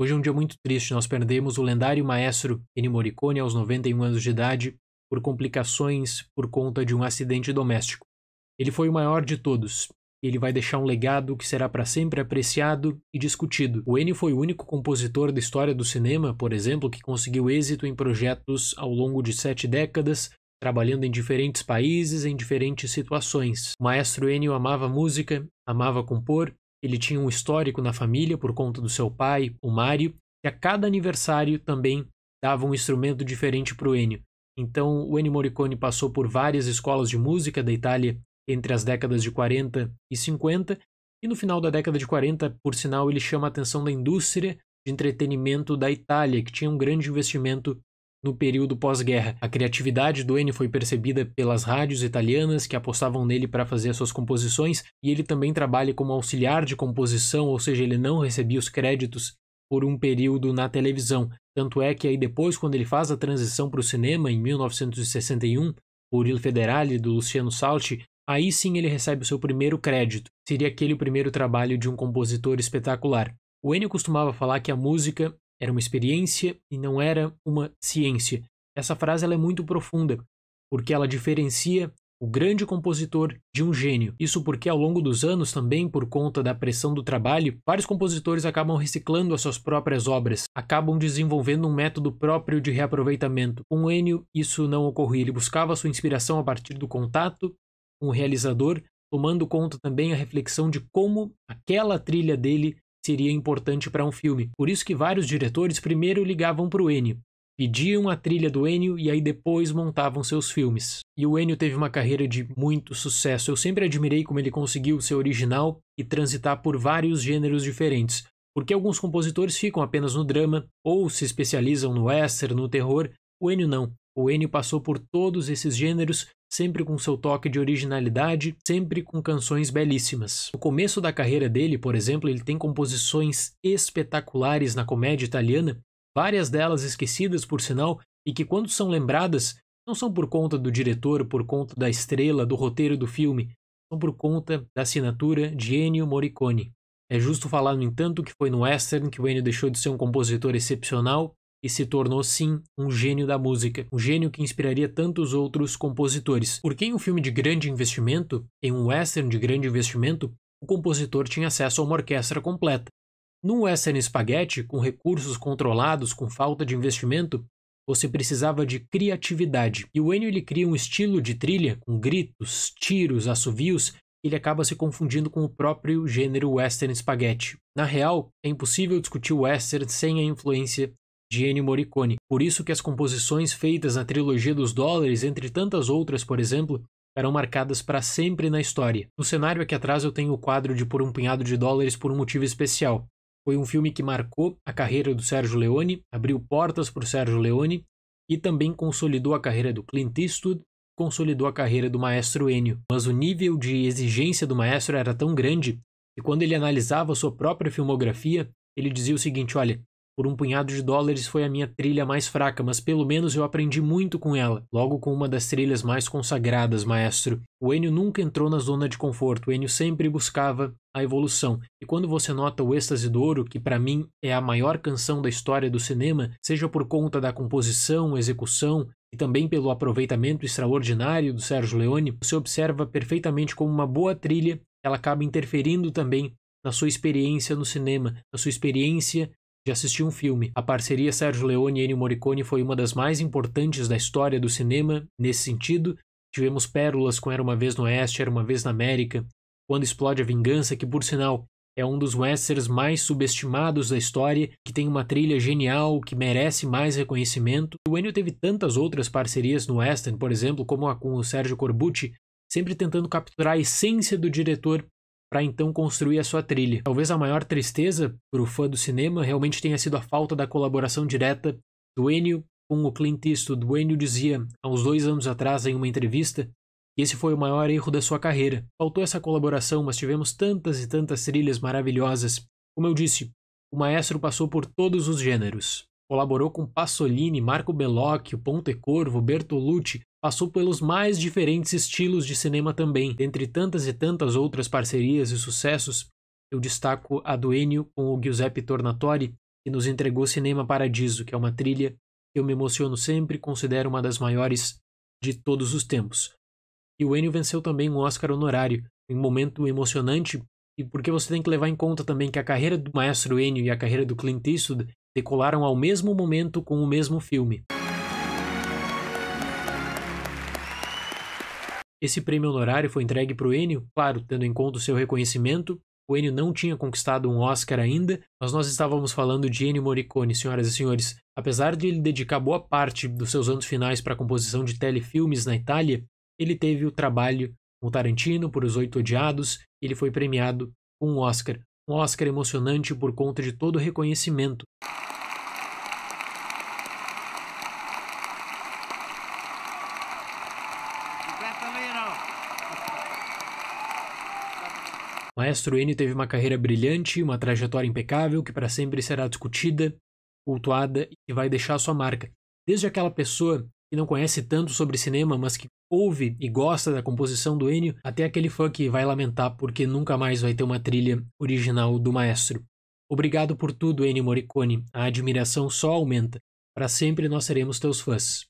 Hoje é um dia muito triste, nós perdemos o lendário maestro Ennio Morricone aos 91 anos de idade por complicações por conta de um acidente doméstico. Ele foi o maior de todos. E ele vai deixar um legado que será para sempre apreciado e discutido. O Ennio foi o único compositor da história do cinema, por exemplo, que conseguiu êxito em projetos ao longo de sete décadas, trabalhando em diferentes países, em diferentes situações. O maestro Ennio amava música, amava compor ele tinha um histórico na família por conta do seu pai, o Mário, que a cada aniversário também dava um instrumento diferente para o Ennio. Então, o Ennio Morricone passou por várias escolas de música da Itália entre as décadas de 40 e 50, e no final da década de 40, por sinal, ele chama a atenção da indústria de entretenimento da Itália, que tinha um grande investimento no período pós-guerra. A criatividade do Ennio foi percebida pelas rádios italianas que apostavam nele para fazer suas composições, e ele também trabalha como auxiliar de composição, ou seja, ele não recebia os créditos por um período na televisão. Tanto é que aí depois, quando ele faz a transição para o cinema, em 1961, por Il Federale, do Luciano Salti, aí sim ele recebe o seu primeiro crédito. Seria aquele o primeiro trabalho de um compositor espetacular. O Ennio costumava falar que a música era uma experiência e não era uma ciência. Essa frase ela é muito profunda, porque ela diferencia o grande compositor de um gênio. Isso porque, ao longo dos anos, também por conta da pressão do trabalho, vários compositores acabam reciclando as suas próprias obras, acabam desenvolvendo um método próprio de reaproveitamento. Com Enio, isso não ocorria. Ele buscava sua inspiração a partir do contato com o realizador, tomando conta também a reflexão de como aquela trilha dele seria importante para um filme. Por isso que vários diretores primeiro ligavam para o Ennio, pediam a trilha do Ennio e aí depois montavam seus filmes. E o Ennio teve uma carreira de muito sucesso. Eu sempre admirei como ele conseguiu ser original e transitar por vários gêneros diferentes. Porque alguns compositores ficam apenas no drama ou se especializam no western, no terror, o Ennio não. O Ennio passou por todos esses gêneros, sempre com seu toque de originalidade, sempre com canções belíssimas. No começo da carreira dele, por exemplo, ele tem composições espetaculares na comédia italiana, várias delas esquecidas, por sinal, e que quando são lembradas, não são por conta do diretor, por conta da estrela, do roteiro do filme, são por conta da assinatura de Ennio Morricone. É justo falar, no entanto, que foi no Western que o Ennio deixou de ser um compositor excepcional e se tornou sim um gênio da música, um gênio que inspiraria tantos outros compositores. Porque em um filme de grande investimento, em um western de grande investimento, o compositor tinha acesso a uma orquestra completa. Num western spaghetti, com recursos controlados, com falta de investimento, você precisava de criatividade. E o Ennio ele cria um estilo de trilha com gritos, tiros, assovios, que ele acaba se confundindo com o próprio gênero western spaghetti. Na real, é impossível discutir o western sem a influência de Ennio Morricone. Por isso que as composições feitas na trilogia dos dólares, entre tantas outras, por exemplo, eram marcadas para sempre na história. No cenário aqui atrás eu tenho o quadro de Por um Punhado de Dólares por um motivo especial. Foi um filme que marcou a carreira do Sérgio Leone, abriu portas para o Sérgio Leone e também consolidou a carreira do Clint Eastwood, consolidou a carreira do maestro Ennio. Mas o nível de exigência do maestro era tão grande que quando ele analisava sua própria filmografia, ele dizia o seguinte: olha, por um punhado de dólares foi a minha trilha mais fraca, mas pelo menos eu aprendi muito com ela, logo com uma das trilhas mais consagradas, maestro. O Enio nunca entrou na zona de conforto, o Enio sempre buscava a evolução. E quando você nota o Êxtase do Ouro, que para mim é a maior canção da história do cinema, seja por conta da composição, execução, e também pelo aproveitamento extraordinário do Sérgio Leone, você observa perfeitamente como uma boa trilha ela acaba interferindo também na sua experiência no cinema, na sua experiência de assistir um filme. A parceria Sérgio Leone e Ennio Morricone foi uma das mais importantes da história do cinema nesse sentido. Tivemos pérolas com Era Uma Vez no Oeste, Era Uma Vez na América, Quando Explode a Vingança, que por sinal é um dos westerns mais subestimados da história, que tem uma trilha genial, que merece mais reconhecimento. O Ennio teve tantas outras parcerias no western, por exemplo, como a com o Sérgio Corbucci, sempre tentando capturar a essência do diretor para então construir a sua trilha. Talvez a maior tristeza para o fã do cinema realmente tenha sido a falta da colaboração direta do Ennio com o Clint Eastwood. O Ennio dizia, há uns dois anos atrás, em uma entrevista, que esse foi o maior erro da sua carreira. Faltou essa colaboração, mas tivemos tantas e tantas trilhas maravilhosas. Como eu disse, o maestro passou por todos os gêneros. Colaborou com Pasolini, Marco Bellocchio, Ponte Corvo, Bertolucci, passou pelos mais diferentes estilos de cinema também. Dentre tantas e tantas outras parcerias e sucessos, eu destaco a do Enio com o Giuseppe Tornatori, que nos entregou Cinema Paradiso, que é uma trilha que eu me emociono sempre e considero uma das maiores de todos os tempos. E o Enio venceu também um Oscar honorário, um momento emocionante, e porque você tem que levar em conta também que a carreira do maestro Enio e a carreira do Clint Eastwood decolaram ao mesmo momento com o mesmo filme. Esse prêmio honorário foi entregue para o Enio, claro, tendo em conta o seu reconhecimento. O Enio não tinha conquistado um Oscar ainda, mas nós estávamos falando de Ennio Morricone, senhoras e senhores. Apesar de ele dedicar boa parte dos seus anos finais para a composição de telefilmes na Itália, ele teve o trabalho com Tarantino por Os Oito Odiados e ele foi premiado com um Oscar. Um Oscar emocionante por conta de todo o reconhecimento. Maestro N teve uma carreira brilhante, uma trajetória impecável que para sempre será discutida, cultuada e vai deixar sua marca. Desde aquela pessoa que não conhece tanto sobre cinema, mas que ouve e gosta da composição do Ennio, até aquele fã que vai lamentar porque nunca mais vai ter uma trilha original do maestro. Obrigado por tudo, Ennio Morricone. A admiração só aumenta. Para sempre nós seremos teus fãs.